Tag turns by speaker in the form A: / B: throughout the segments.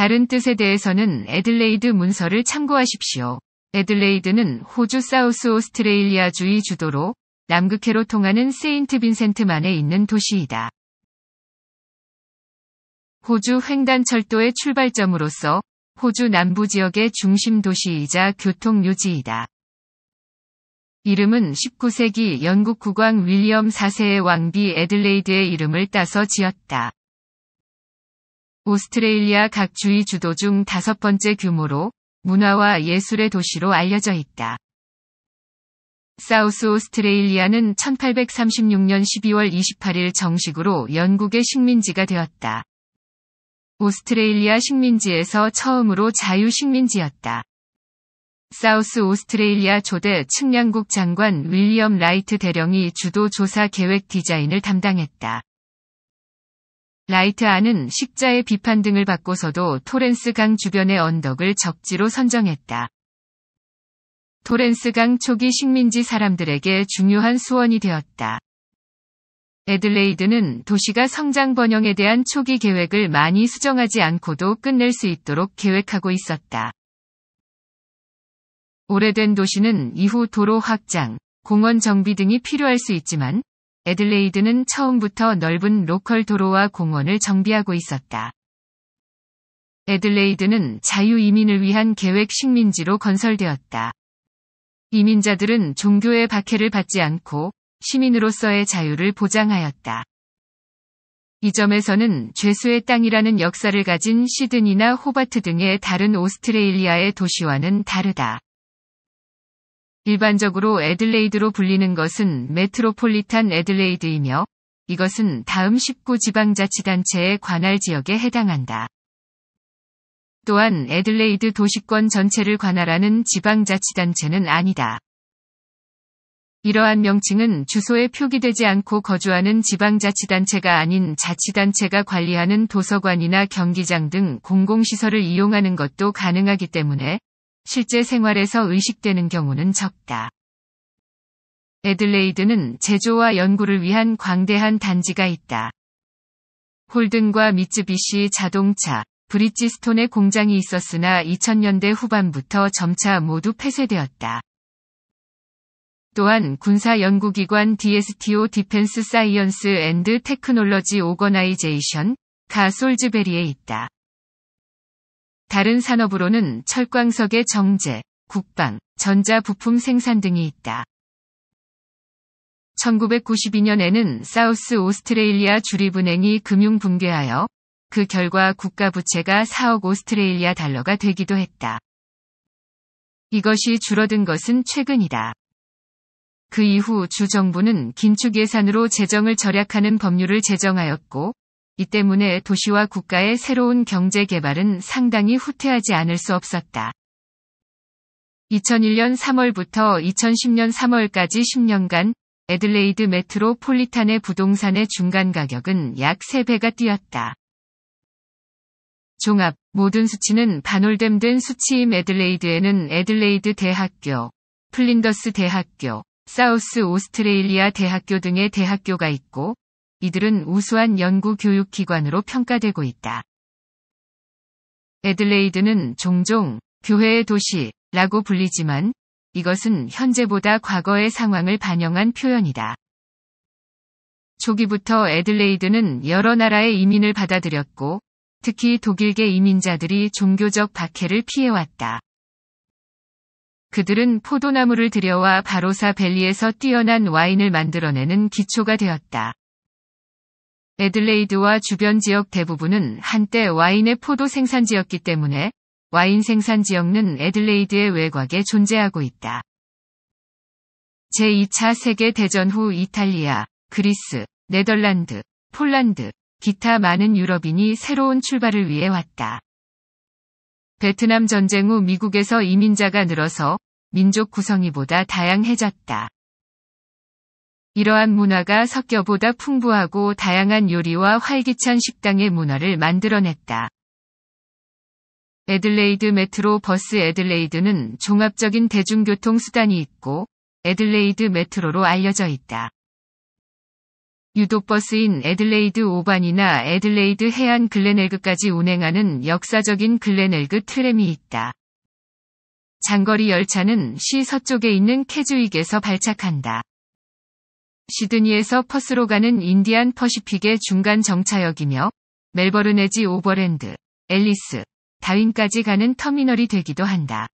A: 다른 뜻에 대해서는 에들레이드 문서를 참고하십시오. 에들레이드는 호주 사우스 오스트레일리아 주의 주도로 남극해로 통하는 세인트 빈센트만에 있는 도시이다. 호주 횡단 철도의 출발점으로서 호주 남부 지역의 중심 도시이자 교통 요지이다. 이름은 19세기 영국 국왕 윌리엄 4세의 왕비 에들레이드의 이름을 따서 지었다. 오스트레일리아 각 주의 주도 중 다섯 번째 규모로 문화와 예술의 도시로 알려져 있다. 사우스 오스트레일리아는 1836년 12월 28일 정식으로 영국의 식민지가 되었다. 오스트레일리아 식민지에서 처음으로 자유 식민지였다. 사우스 오스트레일리아 조대 측량국 장관 윌리엄 라이트 대령이 주도 조사 계획 디자인을 담당했다. 라이트 안은 식자의 비판 등을 받고서도 토렌스 강 주변의 언덕을 적지로 선정했다. 토렌스 강 초기 식민지 사람들에게 중요한 수원이 되었다. 에들레이드는 도시가 성장 번영에 대한 초기 계획을 많이 수정하지 않고도 끝낼 수 있도록 계획하고 있었다. 오래된 도시는 이후 도로 확장, 공원 정비 등이 필요할 수 있지만 애들레이드는 처음부터 넓은 로컬 도로와 공원을 정비하고 있었다. 애들레이드는 자유 이민을 위한 계획 식민지로 건설되었다. 이민자들은 종교의 박해를 받지 않고 시민으로서의 자유를 보장하였다. 이 점에서는 죄수의 땅이라는 역사를 가진 시드니나 호바트 등의 다른 오스트레일리아의 도시와는 다르다. 일반적으로 애들레이드로 불리는 것은 메트로폴리탄 애들레이드이며 이것은 다음 19 지방자치단체의 관할 지역에 해당한다. 또한 애들레이드 도시권 전체를 관할하는 지방자치단체는 아니다. 이러한 명칭은 주소에 표기되지 않고 거주하는 지방자치단체가 아닌 자치단체가 관리하는 도서관이나 경기장 등 공공시설을 이용하는 것도 가능하기 때문에 실제 생활에서 의식되는 경우는 적다. 에들레이드는 제조와 연구를 위한 광대한 단지가 있다. 홀든과 미쯔비시 자동차, 브릿지스톤의 공장이 있었으나 2000년대 후반부터 점차 모두 폐쇄되었다. 또한 군사연구기관 DSTO 디펜스 사이언스 앤드 테크놀러지 오거나이제이션, 가 솔즈베리에 있다. 다른 산업으로는 철광석의 정제, 국방, 전자부품 생산 등이 있다. 1992년에는 사우스 오스트레일리아 주립은행이 금융 붕괴하여 그 결과 국가 부채가 4억 오스트레일리아 달러가 되기도 했다. 이것이 줄어든 것은 최근이다. 그 이후 주정부는 긴축 예산으로 재정을 절약하는 법률을 제정하였고 이 때문에 도시와 국가의 새로운 경제 개발은 상당히 후퇴하지 않을 수 없었다. 2001년 3월부터 2010년 3월까지 10년간 에들레이드 메트로폴리탄의 부동산의 중간 가격은 약 3배가 뛰었다. 종합, 모든 수치는 반올됨된 수치임 에들레이드에는 에들레이드 대학교, 플린더스 대학교, 사우스 오스트레일리아 대학교 등의 대학교가 있고, 이들은 우수한 연구교육기관으로 평가되고 있다. 에들레이드는 종종 교회의 도시라고 불리지만 이것은 현재보다 과거의 상황을 반영한 표현이다. 초기부터 에들레이드는 여러 나라의 이민을 받아들였고 특히 독일계 이민자들이 종교적 박해를 피해왔다. 그들은 포도나무를 들여와 바로사 벨리에서 뛰어난 와인을 만들어내는 기초가 되었다. 애들레이드와 주변 지역 대부분은 한때 와인의 포도 생산지였기 때문에 와인 생산 지역은 애들레이드의 외곽에 존재하고 있다. 제2차 세계 대전 후 이탈리아, 그리스, 네덜란드, 폴란드, 기타 많은 유럽인이 새로운 출발을 위해 왔다. 베트남 전쟁 후 미국에서 이민자가 늘어서 민족 구성이 보다 다양해졌다. 이러한 문화가 섞여보다 풍부하고 다양한 요리와 활기찬 식당의 문화를 만들어냈다. 에들레이드 메트로 버스 에들레이드는 종합적인 대중교통 수단이 있고 에들레이드 메트로로 알려져 있다. 유독 버스인 에들레이드 오반이나 에들레이드 해안 글레엘그까지 운행하는 역사적인 글레엘그 트램이 있다. 장거리 열차는 시 서쪽에 있는 캐주익에서 발착한다. 시드니에서 퍼스로 가는 인디안 퍼시픽의 중간 정차역이며 멜버른 에지 오버랜드, 앨리스, 다윈까지 가는 터미널이 되기도 한다.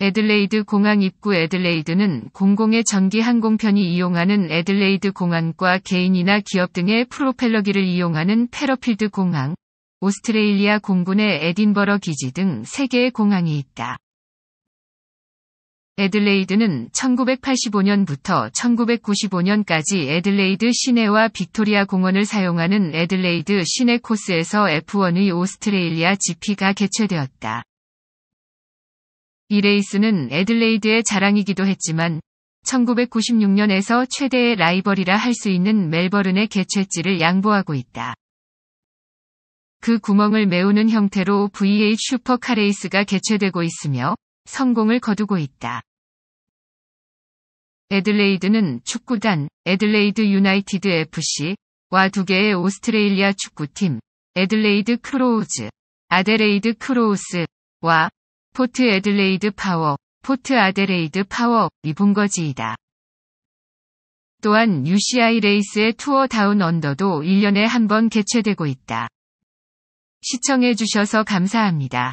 A: 애들레이드 공항 입구 애들레이드는 공공의 전기 항공편이 이용하는 애들레이드 공항과 개인이나 기업 등의 프로펠러기를 이용하는 페러필드 공항, 오스트레일리아 공군의 에딘버러 기지 등 3개의 공항이 있다. 애들레이드는 1985년부터 1995년까지 애들레이드 시내와 빅토리아 공원을 사용하는 애들레이드 시내 코스에서 F1의 오스트레일리아 GP가 개최되었다. 이 레이스는 애들레이드의 자랑이기도 했지만 1996년에서 최대의 라이벌이라 할 수 있는 멜버른의 개최지를 양보하고 있다. 그 구멍을 메우는 형태로 VH 슈퍼카레이스가 개최되고 있으며 성공을 거두고 있다. 에들레이드는 축구단 에들레이드 유나이티드 FC와 두 개의 오스트레일리아 축구팀 에들레이드 크로우즈, 아데레이드 크로우스와 포트 에들레이드 파워, 포트 아데레이드 파워 미본거지이다. 또한 UCI 레이스의 투어 다운 언더도 1년에 한 번 개최되고 있다. 시청해주셔서 감사합니다.